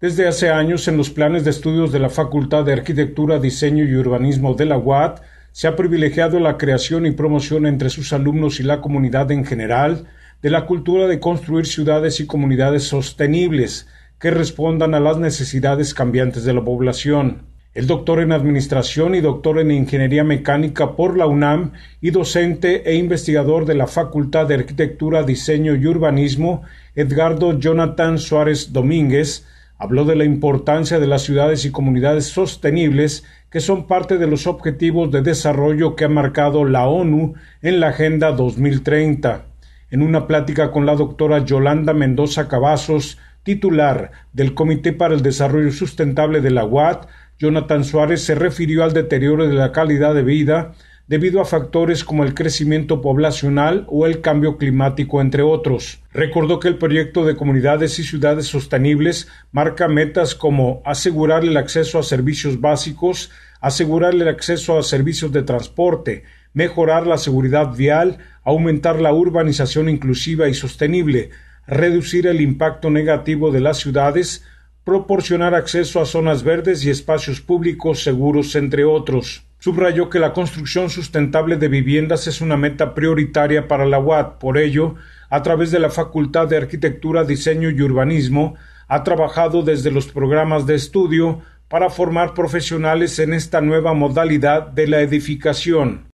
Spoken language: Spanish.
Desde hace años, en los planes de estudios de la Facultad de Arquitectura, Diseño y Urbanismo de la UAT, se ha privilegiado la creación y promoción entre sus alumnos y la comunidad en general de la cultura de construir ciudades y comunidades sostenibles que respondan a las necesidades cambiantes de la población. El doctor en Administración y doctor en Ingeniería Mecánica por la UNAM y docente e investigador de la Facultad de Arquitectura, Diseño y Urbanismo, Edgardo Jonathan Suárez Domínguez, Habló de la importancia de las ciudades y comunidades sostenibles que son parte de los objetivos de desarrollo que ha marcado la ONU en la Agenda 2030. En una plática con la doctora Yolanda Mendoza Cavazos, titular del Comité para el Desarrollo Sustentable de la UAT, Jonathan Suárez se refirió al deterioro de la calidad de vida debido a factores como el crecimiento poblacional o el cambio climático, entre otros. Recordó que el proyecto de comunidades y ciudades sostenibles marca metas como asegurar el acceso a servicios básicos, asegurar el acceso a servicios de transporte, mejorar la seguridad vial, aumentar la urbanización inclusiva y sostenible, reducir el impacto negativo de las ciudades, proporcionar acceso a zonas verdes y espacios públicos seguros, entre otros. Subrayó que la construcción sustentable de viviendas es una meta prioritaria para la UAD. Por ello, a través de la Facultad de Arquitectura, Diseño y Urbanismo, ha trabajado desde los programas de estudio para formar profesionales en esta nueva modalidad de la edificación.